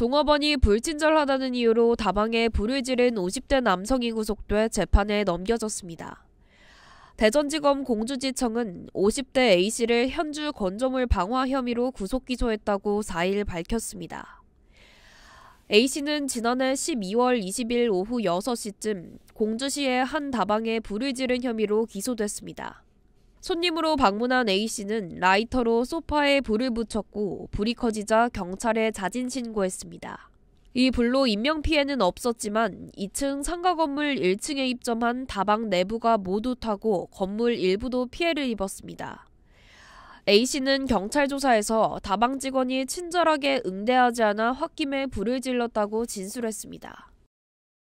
종업원이 불친절하다는 이유로 다방에 불을 지른 50대 남성이 구속돼 재판에 넘겨졌습니다. 대전지검 공주지청은 50대 A씨를 현주 건조물 방화 혐의로 구속 기소했다고 4일 밝혔습니다. A씨는 지난해 12월 20일 오후 6시쯤 공주시의 한 다방에 불을 지른 혐의로 기소됐습니다. 손님으로 방문한 A씨는 라이터로 소파에 불을 붙였고 불이 커지자 경찰에 자진 신고했습니다. 이 불로 인명피해는 없었지만 2층 상가 건물 1층에 입점한 다방 내부가 모두 타고 건물 일부도 피해를 입었습니다. A씨는 경찰 조사에서 다방 직원이 친절하게 응대하지 않아 홧김에 불을 질렀다고 진술했습니다.